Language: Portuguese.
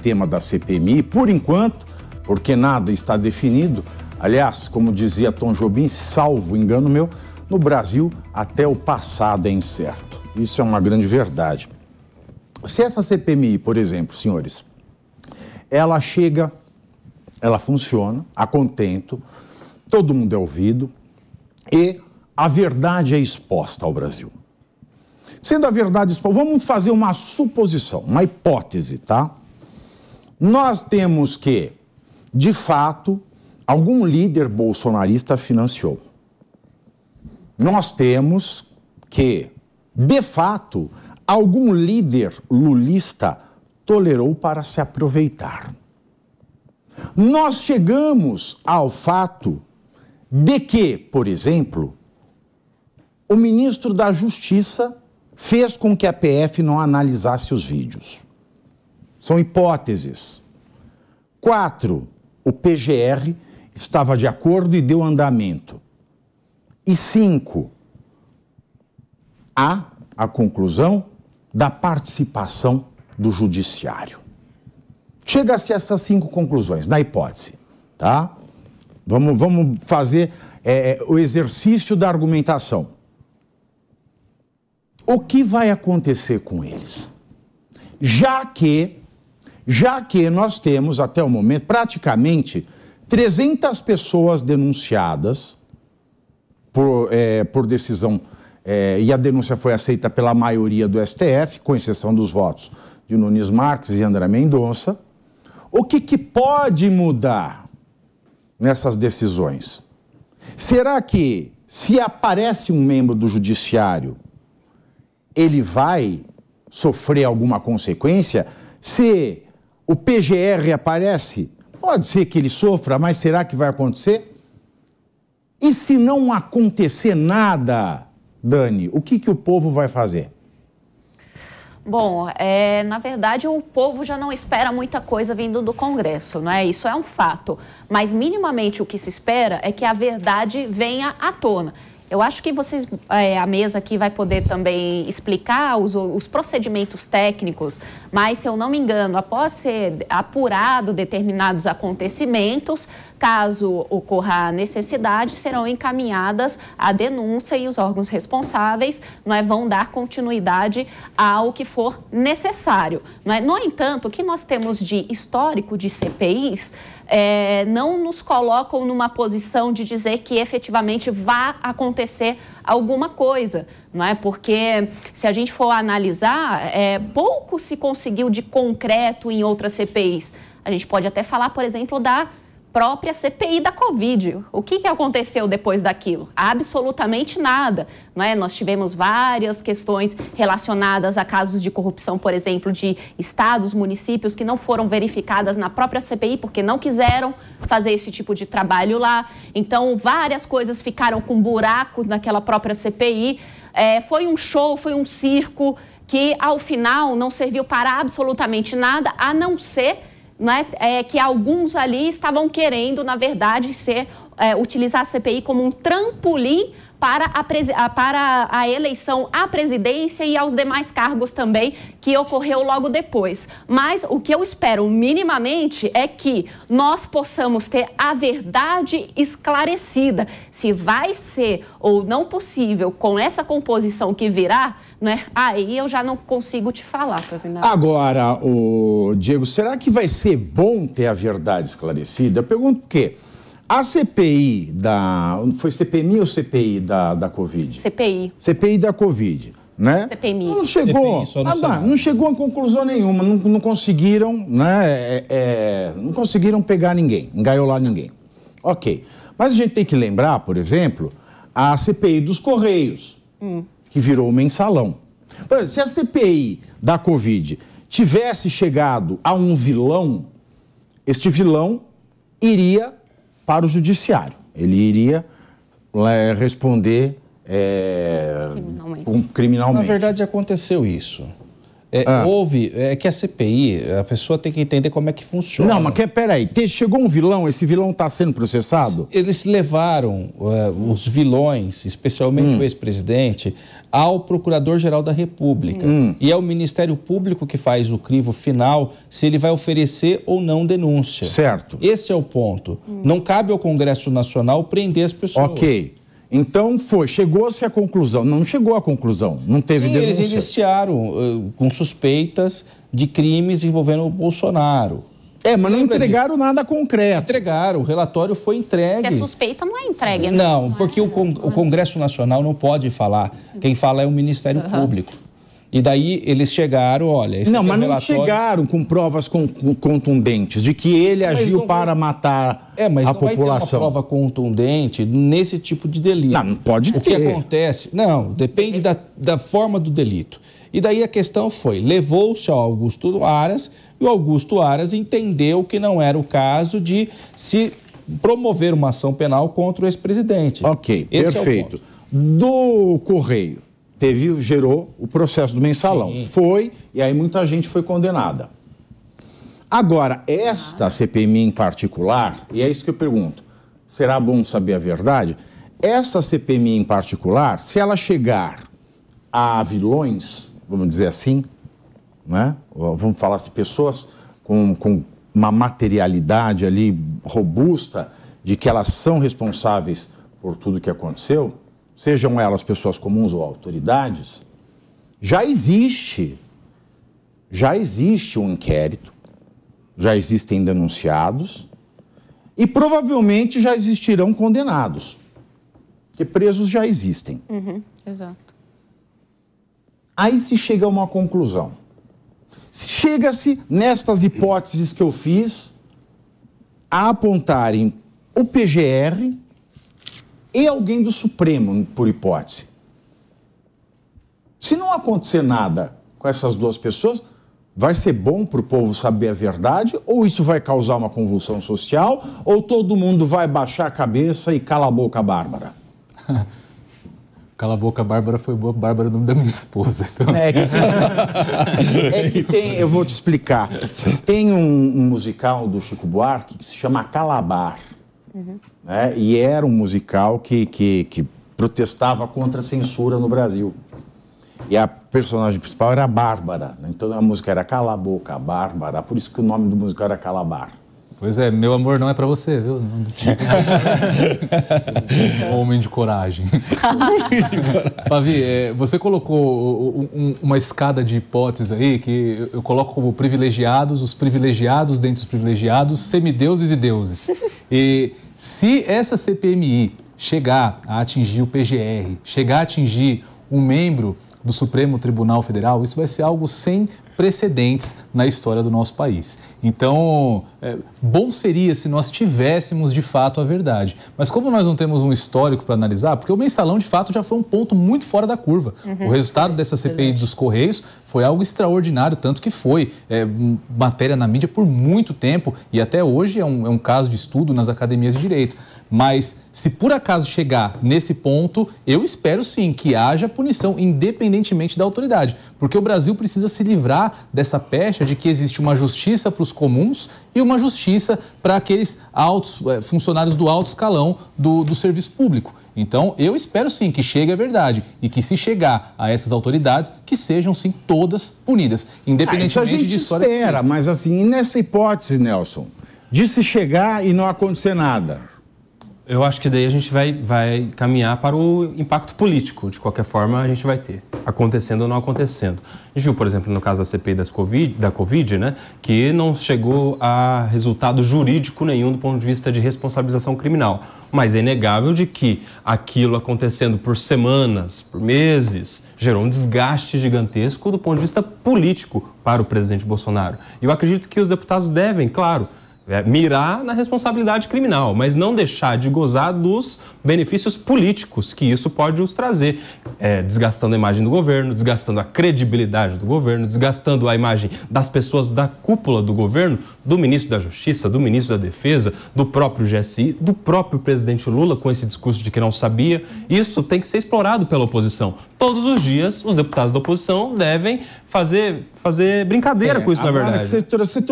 tema da CPMI, por enquanto, porque nada está definido. Aliás, como dizia Tom Jobim, salvo engano meu, no Brasil até o passado é incerto. Isso é uma grande verdade. Se essa CPMI, por exemplo, senhores, ela chega, ela funciona, a contento, todo mundo é ouvido e a verdade é exposta ao Brasil. Sendo a verdade exposta, vamos fazer uma suposição, uma hipótese, tá? Nós temos que, de fato, algum líder bolsonarista financiou. Nós temos que, de fato, algum líder lulista tolerou para se aproveitar. Nós chegamos ao fato de que, por exemplo, o ministro da Justiça fez com que a PF não analisasse os vídeos. São hipóteses. Quatro, o PGR estava de acordo e deu andamento. E cinco, há a conclusão da participação do judiciário. Chega-se a essas cinco conclusões, na hipótese, tá? Vamos, vamos fazer é, é o exercício da argumentação. O que vai acontecer com eles? Já que já que nós temos, até o momento, praticamente 300 pessoas denunciadas por, é, por decisão, é, e a denúncia foi aceita pela maioria do STF, com exceção dos votos de Nunes Marques e André Mendonça. O que, que pode mudar nessas decisões? Será que, se aparece um membro do judiciário, ele vai sofrer alguma consequência? Se o PGR aparece? Pode ser que ele sofra, mas será que vai acontecer? E se não acontecer nada, Dani, o que, que o povo vai fazer? Bom, é, na verdade o povo já não espera muita coisa vindo do Congresso, não é? Isso é um fato. Mas minimamente o que se espera é que a verdade venha à tona. Eu acho que vocês, é, a mesa aqui vai poder também explicar os, os, procedimentos técnicos, mas se eu não me engano, após ser apurado determinados acontecimentos, Caso ocorra a necessidade, serão encaminhadas a denúncia e os órgãos responsáveis não é, vão dar continuidade ao que for necessário. Não é? No entanto, o que nós temos de histórico de CPIs é, não nos colocam numa posição de dizer que efetivamente vá acontecer alguma coisa, não é? Porque se a gente for analisar, é, pouco se conseguiu de concreto em outras CPIs. A gente pode até falar, por exemplo, da própria CPI da Covid. O que, que aconteceu depois daquilo? Absolutamente nada. Não é? Nós tivemos várias questões relacionadas a casos de corrupção, por exemplo, de estados, municípios que não foram verificadas na própria CPI porque não quiseram fazer esse tipo de trabalho lá. Então, várias coisas ficaram com buracos naquela própria CPI. É, foi um show, foi um circo que, ao final, não serviu para absolutamente nada, a não ser né, é, que alguns ali estavam querendo, na verdade, ser, é, utilizar a CPI como um trampolim para a, para a eleição à presidência e aos demais cargos também que ocorreu logo depois. Mas o que eu espero minimamente é que nós possamos ter a verdade esclarecida. Se vai ser ou não possível com essa composição que virá, né? Aí eu já não consigo te falar, Pavinato. Tá Agora, o Diego, será que vai ser bom ter a verdade esclarecida? Eu pergunto por quê? A CPI da. Foi CPMI ou CPI da, da Covid? CPI. CPI da Covid, né? CPMI. Não chegou. CPI, ah, tá, não chegou a conclusão nenhuma. Não, não conseguiram, né? É, é, não conseguiram pegar ninguém, engaiolar ninguém. Ok. Mas a gente tem que lembrar, por exemplo, a CPI dos Correios. Hum que virou o mensalão. Se a CPI da Covid tivesse chegado a um vilão, este vilão iria para o judiciário. Ele iria é, responder é, criminalmente. Um, criminalmente. Na verdade, aconteceu isso. É, ah. Houve. É que a CPI, a pessoa tem que entender como é que funciona. Não, mas que, peraí. Te, chegou um vilão, esse vilão está sendo processado? Eles levaram uh, os vilões, especialmente hum. o ex-presidente, ao Procurador-Geral da República. Hum. E é o Ministério Público que faz o crivo final se ele vai oferecer ou não denúncia. Certo. Esse é o ponto. Hum. Não cabe ao Congresso Nacional prender as pessoas. Ok. Então foi, chegou-se à conclusão, não chegou à conclusão, não teve Sim, denúncia. eles iniciaram uh, com suspeitas de crimes envolvendo o Bolsonaro. É, mas não entregaram disso? nada concreto. Entregaram, o relatório foi entregue. Se é suspeita, não é entregue, né? Não, não porque é, o, Congresso Nacional não pode falar. Quem fala é o Ministério uhum. Público. E daí eles chegaram, olha. não, é mas é não chegaram com provas com, com, contundentes de que ele mas agiu para vai... matar é, mas a não população. Vai ter uma prova contundente nesse tipo de delito. Não, não pode ter. O que acontece? Não, depende da, da forma do delito. E daí a questão foi: levou-se ao Augusto Aras e o Augusto Aras entendeu que não era o caso de se promover uma ação penal contra o ex-presidente. Ok, Esse é perfeito. É do Correio teve, gerou o processo do mensalão. Sim. Foi, e aí muita gente foi condenada. Agora, esta CPMI em particular, e é isso que eu pergunto, será bom saber a verdade? Essa CPMI em particular, se ela chegar a vilões, vamos dizer assim, né? vamos falar se assim, pessoas com, com uma materialidade ali robusta de que elas são responsáveis por tudo que aconteceu, sejam elas pessoas comuns ou autoridades, já existe, já existe um inquérito, já existem denunciados e provavelmente já existirão condenados, porque presos já existem. Uhum, exato. Aí se chega a uma conclusão. Chega-se, nestas hipóteses que eu fiz, a apontarem o PGR e alguém do Supremo, por hipótese. Se não acontecer nada com essas duas pessoas, vai ser bom para o povo saber a verdade, ou isso vai causar uma convulsão social, ou todo mundo vai baixar a cabeça e cala a boca, Bárbara? Cala a boca, Bárbara foi boa, Bárbara é o nome da minha esposa. Então. É, que, é, que, tem, eu vou te explicar. Tem um, um musical do Chico Buarque que se chama Calabar. Uhum. Né? E era um musical que, que, que protestava contra a censura no Brasil. E a personagem principal era a Bárbara. Né? Então a música era Cala a Boca, Bárbara. Por isso que o nome do musical era Calabar. Pois é, meu amor não é para você, viu? Homem de coragem. Pavi, é, você colocou um, uma escada de hipóteses aí que eu coloco como privilegiados, os privilegiados dentre os privilegiados, semideuses e deuses. E se essa CPMI chegar a atingir o PGR, chegar a atingir um membro do Supremo Tribunal Federal, isso vai ser algo sem precedentes na história do nosso país. Então, é, bom seria se nós tivéssemos de fato a verdade. Mas como nós não temos um histórico para analisar, porque o mensalão de fato já foi um ponto muito fora da curva. Uhum. O resultado dessa CPI dos Correios foi algo extraordinário, tanto que foi é, matéria na mídia por muito tempo e até hoje é um, é um caso de estudo nas academias de direito. Mas se por acaso chegar nesse ponto, eu espero sim que haja punição, independentemente da autoridade, porque o Brasil precisa se livrar dessa pecha de que existe uma justiça para os comuns e uma justiça para aqueles altos, eh, funcionários do alto escalão do, do serviço público. Então, eu espero sim que chegue a verdade e que se chegar a essas autoridades, que sejam sim todas punidas, independentemente ah, isso a gente de história. Espera, mas assim, nessa hipótese, Nelson, de se chegar e não acontecer nada, eu acho que daí a gente vai, vai caminhar para o impacto político, de qualquer forma, a gente vai ter, acontecendo ou não acontecendo. A gente viu, por exemplo, no caso da CPI das COVID, da Covid, né, que não chegou a resultado jurídico nenhum do ponto de vista de responsabilização criminal. Mas é inegável de que aquilo acontecendo por semanas, por meses, gerou um desgaste gigantesco do ponto de vista político para o presidente Bolsonaro. E eu acredito que os deputados devem, claro, é, mirar na responsabilidade criminal, mas não deixar de gozar dos benefícios políticos que isso pode os trazer, é, desgastando a imagem do governo, desgastando a credibilidade do governo, desgastando a imagem das pessoas da cúpula do governo, do ministro da Justiça, do ministro da Defesa, do próprio GSI, do próprio presidente Lula com esse discurso de que não sabia. Isso tem que ser explorado pela oposição. Todos os dias, os deputados da oposição devem fazer, fazer brincadeira é, com isso, na verdade. você trouxe